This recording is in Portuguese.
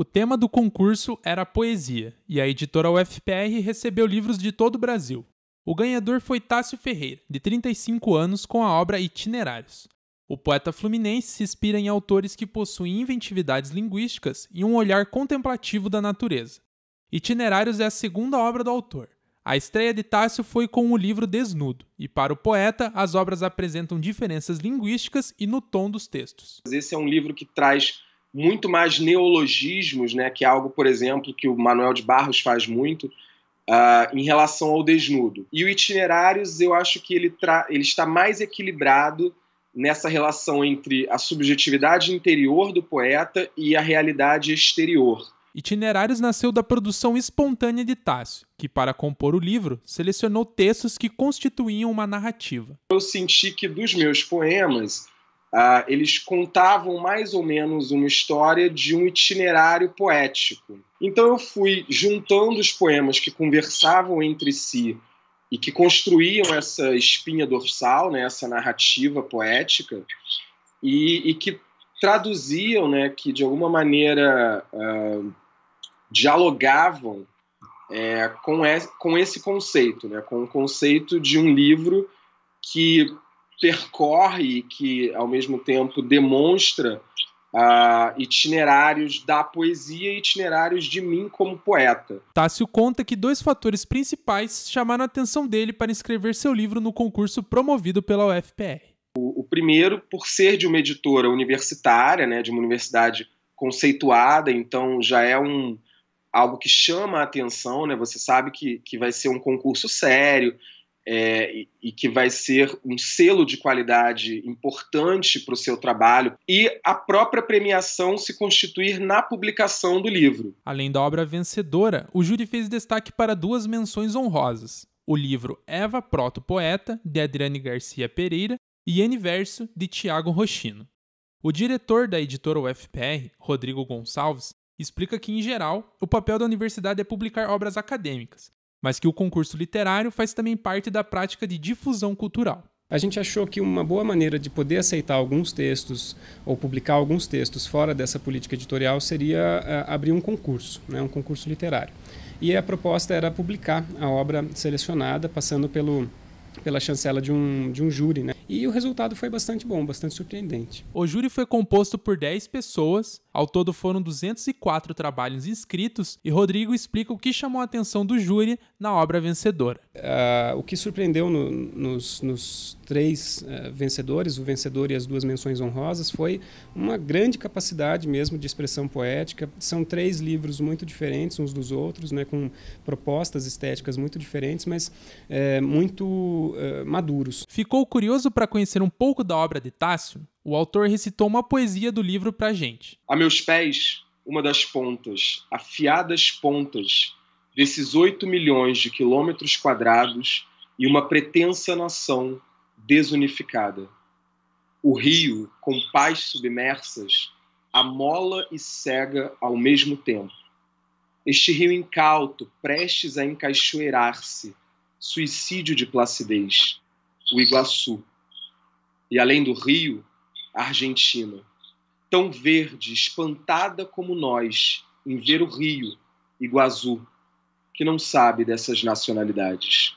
O tema do concurso era poesia, e a editora UFPR recebeu livros de todo o Brasil. O ganhador foi Tássio Ferreira, de 35 anos, com a obra Itinerários. O poeta fluminense se inspira em autores que possuem inventividades linguísticas e um olhar contemplativo da natureza. Itinerários é a segunda obra do autor. A estreia de Tássio foi com o livro Desnudo, e para o poeta, as obras apresentam diferenças linguísticas e no tom dos textos. Esse é um livro que traz muito mais neologismos, né, que é algo, por exemplo, que o Manuel de Barros faz muito uh, em relação ao desnudo. E o Itinerários, eu acho que ele, ele está mais equilibrado nessa relação entre a subjetividade interior do poeta e a realidade exterior. Itinerários nasceu da produção espontânea de Tássio, que, para compor o livro, selecionou textos que constituíam uma narrativa. Eu senti que dos meus poemas Uh, eles contavam mais ou menos uma história de um itinerário poético. Então eu fui juntando os poemas que conversavam entre si e que construíam essa espinha dorsal, né, essa narrativa poética, e, e que traduziam, né, que de alguma maneira uh, dialogavam é, com, esse, com esse conceito, né, com o conceito de um livro que percorre, que ao mesmo tempo demonstra uh, itinerários da poesia e itinerários de mim como poeta. Tássio conta que dois fatores principais chamaram a atenção dele para escrever seu livro no concurso promovido pela UFPR. O, o primeiro, por ser de uma editora universitária, né, de uma universidade conceituada, então já é um algo que chama a atenção, né? Você sabe que, que vai ser um concurso sério, é, e, e, que vai ser um selo de qualidade importante para o seu trabalho, e a própria premiação se constituir na publicação do livro. Além da obra vencedora, o júri fez destaque para duas menções honrosas: o livro Eva Proto Poeta, de Adriane Garcia Pereira, e Aniverso, de Tiago Rochino. O diretor da editora UFPR, Rodrigo Gonçalves, explica que, em geral, o papel da universidade é publicar obras acadêmicas, mas que o concurso literário faz também parte da prática de difusão cultural. A gente achou que uma boa maneira de poder aceitar alguns textos ou publicar alguns textos fora dessa política editorial seria eh, abrir um concurso, né, um concurso literário. E a proposta era publicar a obra selecionada, passando pelo, pela chancela de um, de um júri. Né? E o resultado foi bastante bom, bastante surpreendente. O júri foi composto por 10 pessoas ao todo foram 204 trabalhos inscritos e Rodrigo explica o que chamou a atenção do júri na obra vencedora. Uh, o que surpreendeu no, nos, nos, três uh, vencedores, o vencedor e as duas menções honrosas, foi uma grande capacidade mesmo de expressão poética. São três livros muito diferentes uns dos outros, né, com propostas estéticas muito diferentes, mas é, muito uh, maduros. Ficou curioso para conhecer um pouco da obra de Tássio? O autor recitou uma poesia do livro pra gente. A meus pés, uma das pontas, afiadas pontas, desses 8 milhões de quilômetros quadrados e uma pretensa nação desunificada. O rio, com paz submersas, amola e cega ao mesmo tempo. Este rio incauto, prestes a encaixoeirar-se, suicídio de placidez, o Iguaçu. E além do rio, Argentina, tão verde, espantada como nós em ver o rio Iguaçu, que não sabe dessas nacionalidades.